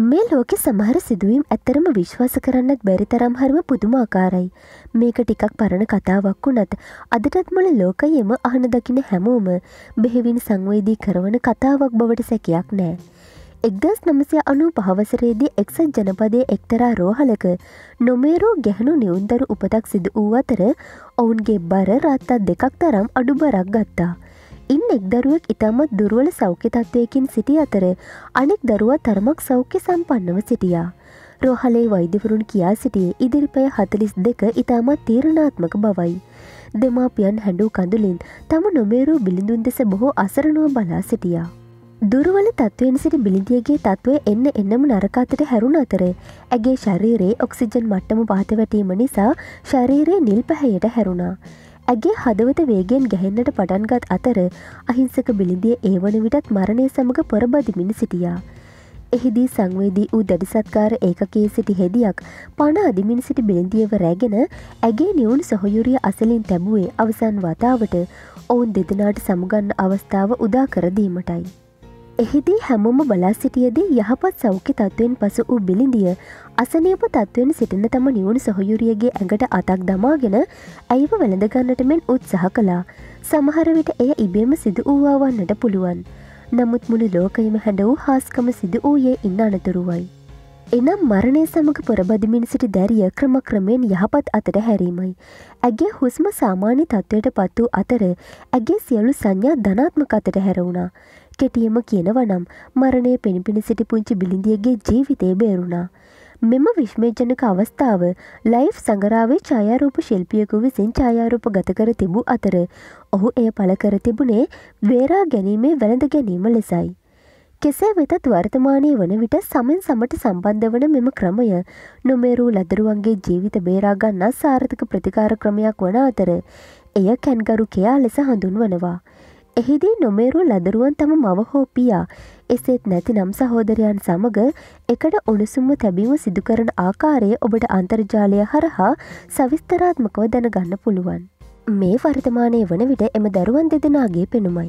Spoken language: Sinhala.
මේ ලෝකෙ සමහර සිදුවීම් ඇත්තරම විශ්වාස කරන්නත් බැරි තරම් හරම පුදුම ආකාරයි. මේක ටිකක් පරණ කතාවක් වුනත් අදටත් මොල ලෝකයේම අහන දකින හැමෝම බෙහෙවින් සංවේදී කරවන කතාවක් බවට සැකයක් නෑ. එක්දස් නමසය අනු පහවසරේදී එක්සත් ජනපදය එක්තරා රෝහලක නොමේරෝ ගැහනු නිවුන්දර උපතක් සිදු වූ අතර ඔවුන්ගේ බර රත්තත් දෙකක් තරම් අඩු බරක් ගත්තා. ඉන්න එක් දරුවක් ඉතාමත් දුරුවල සෞඛ්‍ය තත්ත්වයකින් සිටි අතර අනෙක් දරුවා තරමක් සෞඛ්‍ය සම්පන්නව සිටියා. රෝහලේ වෛදවරුන් කියා සිටියේ ඉදිරිපය හතලිස් දෙක ඉතාමත් තීරණාත්මක බවයි. දෙමාපියන් හැඩු කඳුලින් තම නොමේරූ බිලිඳුන් දෙස බොහෝ අසරනුව බලා සිටියා. දුරුවල තත්වෙන් සිට බිලිඳියගේ තත්ත්වය එන්න එන්නම නරකාතට හැරුණ අතර ඇගේ ශරීරයේ ඔක්සිජන් මට්ටම පාතවැටීම නිසා ශරීරයේ නිල් පැහැයට හැරුණා. ඇගේ හදවත වේගෙන් ගැහෙන්නට පටන්ගත් අතර අහිංසක බිලිඳිය ඒ වන විටත් මරණය සමඟ පොරබදිමින් සිටියා. එහිදී සංවේදී වූ දැඩිසත්කාර ඒකකේ සිටි හෙදියක් පණ අදිමින් සිටි බිලිඳියව රැගෙන ඇගේ නිවුන් සොහයුරිය අසලින් තැබුවේ අවසන් වතාවට ඔවුන් දෙදනාට සමුගන්න අවස්ථාව උදාකරදීමටයි. එහිදී හැමෝම බලා සිටියදී යහපත් සෞඛ්‍ය තත්ත්වයෙන් පසු වූ බිලිඳිය අසනීප තත්ත්වයෙන් සිටින තම නිවුණු සොහයුරියගේ ඇඟට අතක් දමාගෙන ඇයිව වැළඳගන්නට මෙන් උත්සාහ කළා. සමහරවිට එය ඉබේම සිදු වූවාවන්නට පුළුවන්. නමුත් මුළු ලෝකයම හැඩ වූ හාස්කම සිදු වූයේ ඉන්න අනතුරුවයි. එනම් මරණය සමඟ පොරබදිමින් සිටි දැරිය ක්‍රම ක්‍රමයෙන් යහපත් අතට හැරීමයි. ඇගේ හුස්ම සාමාන්‍ය තත්ත්වයට පත් වූ අතර ඇගේ සියලු සංඥා ධනාත්මක අතට හැරවුණා. කෙටියම කියනවනම් මරණය පෙනපින සිටි පුංචි බිලිඳියගේ ජීවිතය බේරුණා. මෙම විශ්මේජනක අවස්ථාව ලයිෆ් සඟරාවේ ඡායාරූප ශිල්පියකු විසින් ඡායාරූප ගත කර තිබූ අතර ඔහු එය පළ කර තිබුණේ වේරා ගැනීමේ වැළඳ ගැනීම ලෙසයි. කෙසේ වෙතත් වර්තමානය වන විට සමෙන් සමට සම්බන්ධ වන මෙම ක්‍රමය නොමේරූ ලදරුවන්ගේ ජීවිත බේරාගන්නා සාර්ථක ප්‍රතිකාර ක්‍රමයක් වන අතර එය කැන්ගරු කයා ලෙස හඳුන්වනවා. එහිදී නොමේරු ලදරුවන් තම මව හෝපියා එසේත් නැති නම් සහෝදරයන් සමඟ එකට උණුසුම්ම තැබීම සිදුකරන ආකාරය ඔබට අන්තර්ජාලය හරහා සවිස්තරාත්මකව දැනගන්න පුළුවන්. මේ වර්තමානය වන විට එම දරුවන් දෙදෙනගේ පෙනුමයි.